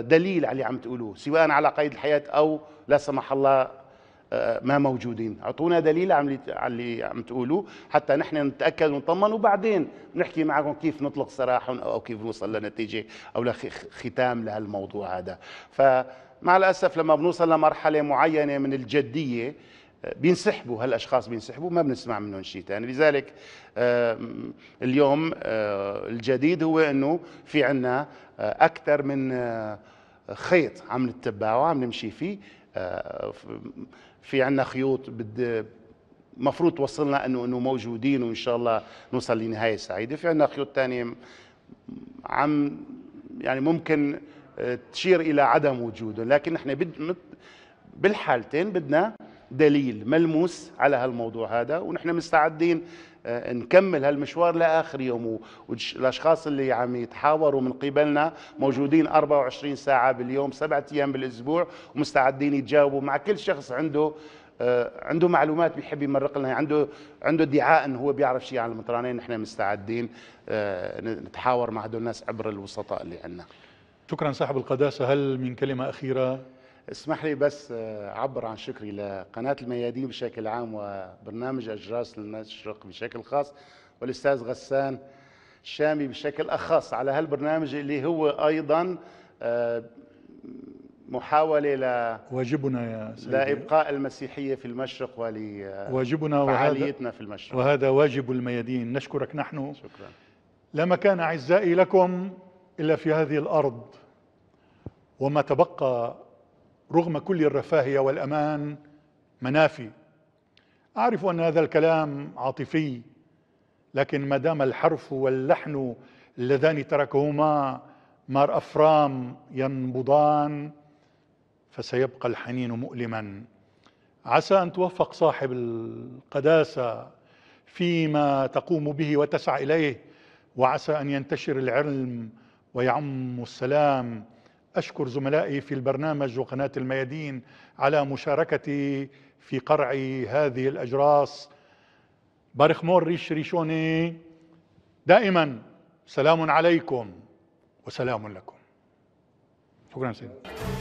S2: دليل على اللي عم تقولوه سواء على قيد الحياه او لا سمح الله ما موجودين اعطونا دليل على اللي عم تقولوه حتى نحن نتاكد ونطمن وبعدين بنحكي معكم كيف نطلق سراح او كيف نوصل لنتيجه او لختام لهالموضوع هذا فمع الاسف لما بنوصل لمرحله معينه من الجديه آه، بينسحبوا هالاشخاص بينسحبوا ما بنسمع منهم شيء ثاني لذلك آه، اليوم آه، الجديد هو انه في عندنا اكثر من خيط عم نتبعه عم نمشي فيه في عندنا خيوط بد المفروض توصلنا انه انه موجودين وان شاء الله نوصل لنهايه سعيده في عندنا خيوط ثانيه عم يعني ممكن آه، تشير الى عدم وجوده لكن احنا بد بالحالتين بدنا دليل ملموس على هالموضوع هذا ونحن مستعدين آه، نكمل هالمشوار لاخر يوم والاشخاص اللي عم يتحاوروا من قبلنا موجودين 24 ساعه باليوم سبعة ايام بالاسبوع ومستعدين يتجاوبوا مع كل شخص عنده آه، عنده معلومات بيحب يمرق لنا عنده عنده ادعاء انه هو بيعرف شيء عن المطرانين نحن مستعدين آه، نتحاور مع هدول الناس عبر الوسطاء اللي عندنا
S1: شكرا صاحب القداسه هل من كلمه اخيره
S2: اسمح لي بس أعبر آه، عن شكري لقناة الميادين بشكل عام وبرنامج أجراس للمشرق بشكل خاص والأستاذ غسان الشامي بشكل أخص على هالبرنامج اللي هو أيضا آه، محاولة ل
S1: واجبنا يا سيدي لإبقاء
S2: المسيحية في المشرق آه، واجبنا وفعاليتنا في المشرق وهذا
S1: واجب الميادين نشكرك نحن شكرا لا مكان أعزائي لكم إلا في هذه الأرض وما تبقى رغم كل الرفاهية والأمان منافي أعرف أن هذا الكلام عاطفي لكن ما دام الحرف واللحن اللذان تركهما مار أفرام ينبضان فسيبقى الحنين مؤلما عسى أن توفق صاحب القداسة فيما تقوم به وتسعى إليه وعسى أن ينتشر العلم ويعم السلام أشكر زملائي في البرنامج وقناة الميادين على مشاركتي في قرع هذه الأجراس بارخمور ريش ريشوني دائما سلام عليكم وسلام لكم شكرا سيدي